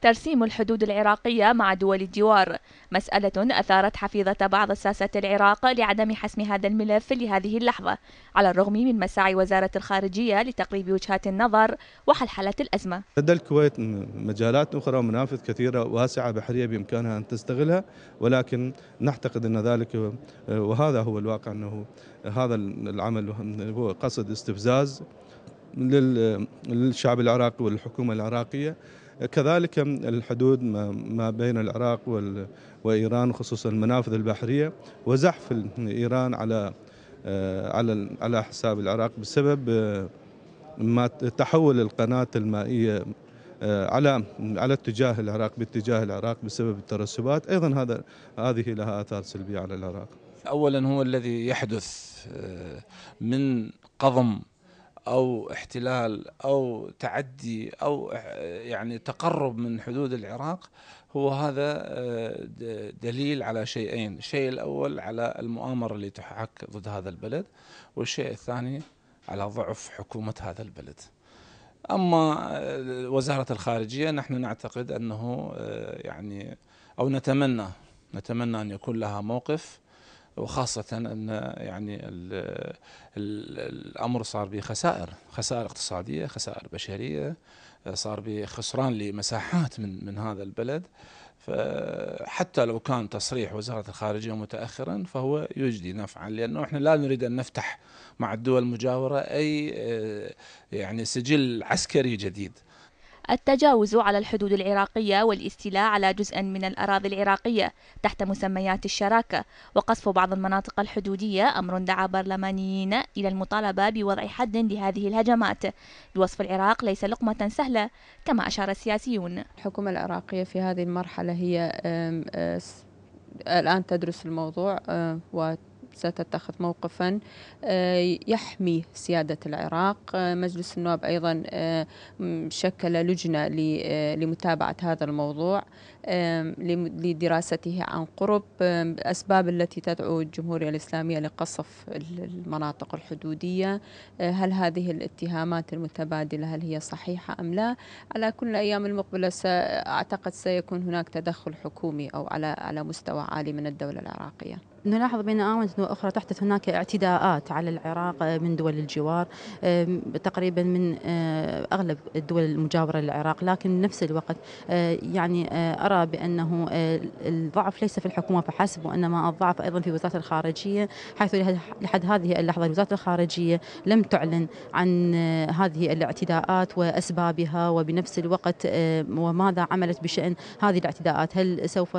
ترسيم الحدود العراقية مع دول الجوار مسألة أثارت حفيظة بعض ساسة العراق لعدم حسم هذا الملف لهذه اللحظة على الرغم من مساعي وزارة الخارجية لتقريب وجهات النظر وحلحلة الأزمة لدى الكويت مجالات أخرى ومنافذ كثيرة واسعة بحرية بإمكانها أن تستغلها ولكن نعتقد أن ذلك آه، وهذا هو الواقع أنه هذا العمل هو قصد استفزاز للشعب العراقي والحكومة العراقية كذلك الحدود ما بين العراق وإيران خصوصا المنافذ البحرية وزحف إيران على آه، على على حساب العراق بسبب آه، ما تحول القناة المائية آه، على على اتجاه العراق باتجاه العراق بسبب الترسبات ايضا هذا هذه لها اثار سلبيه على العراق اولا هو الذي يحدث من قضم او احتلال او تعدي او يعني تقرب من حدود العراق هو هذا آه، دليل على شيئين، الشيء الاول على المؤامره اللي تحك ضد هذا البلد، والشيء الثاني على ضعف حكومه هذا البلد. اما آه، وزاره الخارجيه نحن نعتقد انه آه، يعني او نتمنى نتمنى ان يكون لها موقف وخاصة أن يعني الـ الـ الأمر صار بخسائر خسائر اقتصادية خسائر بشرية صار بخسران لمساحات من من هذا البلد فحتى لو كان تصريح وزارة الخارجية متأخرا فهو يجدي نفعا لأنه احنا لا نريد أن نفتح مع الدول المجاورة أي آه، يعني سجل عسكري جديد التجاوز على الحدود العراقية والاستيلاء على جزء من الأراضي العراقية تحت مسميات الشراكة وقصف بعض المناطق الحدودية أمر دعا برلمانيين إلى المطالبة بوضع حد لهذه الهجمات بوصف العراق ليس لقمة سهلة كما أشار السياسيون الحكومة العراقية في هذه المرحلة هي الآن تدرس الموضوع و ستتخذ موقفا آه، يحمي سيادة العراق آه، مجلس النواب أيضا آه، شكل لجنة لمتابعة هذا الموضوع لدراسته عن قرب الأسباب التي تدعو الجمهورية الإسلامية لقصف المناطق الحدودية آه، هل هذه الاتهامات المتبادلة هل هي صحيحة أم لا على كل الأيام المقبلة أعتقد سيكون هناك تدخل حكومي أو على على مستوى عالي من الدولة العراقية نلاحظ بين آونة وأخرى تحدث هناك اعتداءات على العراق آه، من دول الجوار تقريبا من آه، أغلب الدول المجاورة للعراق لكن نفس الوقت يعني أرى بأنه آه، الضعف ليس في الحكومة فحسب وإنما الضعف أيضا في وزارة الخارجية حيث لحد هذه اللحظة وزارة الخارجية لم تعلن عن آه، هذه الاعتداءات وأسبابها وبنفس الوقت آه، وماذا عملت بشأن هذه الاعتداءات هل سوف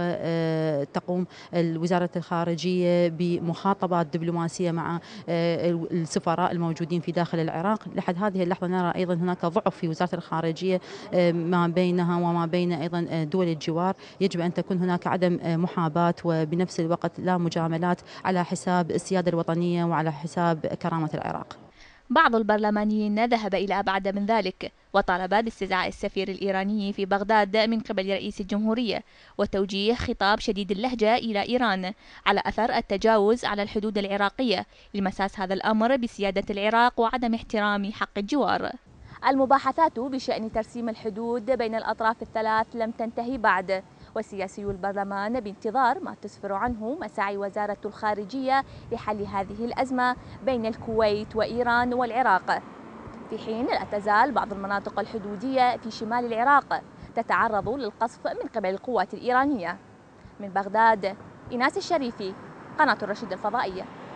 تقوم وزارة الخارجية بمخاطبات دبلوماسية مع السفراء الموجودين في داخل العراق لحد هذه اللحظة نرى أيضا هناك ضعف في وزارة الخارجية ما بينها وما بين أيضا دول الجوار القرار يجب أن تكون هناك عدم آه، محاباة وبنفس الوقت لا مجاملات على حساب السيادة الوطنية وعلى حساب كرامة العراق بعض البرلمانيين ذهب إلى أبعد من ذلك وطالب باستدعاء السفير الإيراني في بغداد من قبل رئيس الجمهورية وتوجيه خطاب شديد اللهجة إلى إيران على أثر التجاوز على الحدود العراقية لمساس هذا الأمر بسيادة العراق وعدم احترام حق الجوار المباحثات بشأن ترسيم الحدود بين الأطراف الثلاث لم تنتهي بعد وسياسي البرلمان بانتظار ما تسفر عنه مساعي وزارة الخارجية لحل هذه الأزمة بين الكويت وإيران والعراق في حين لا تزال بعض المناطق الحدودية في شمال العراق تتعرض للقصف من قبل القوات الإيرانية من بغداد إناس الشريفي قناة الرشيد الفضائية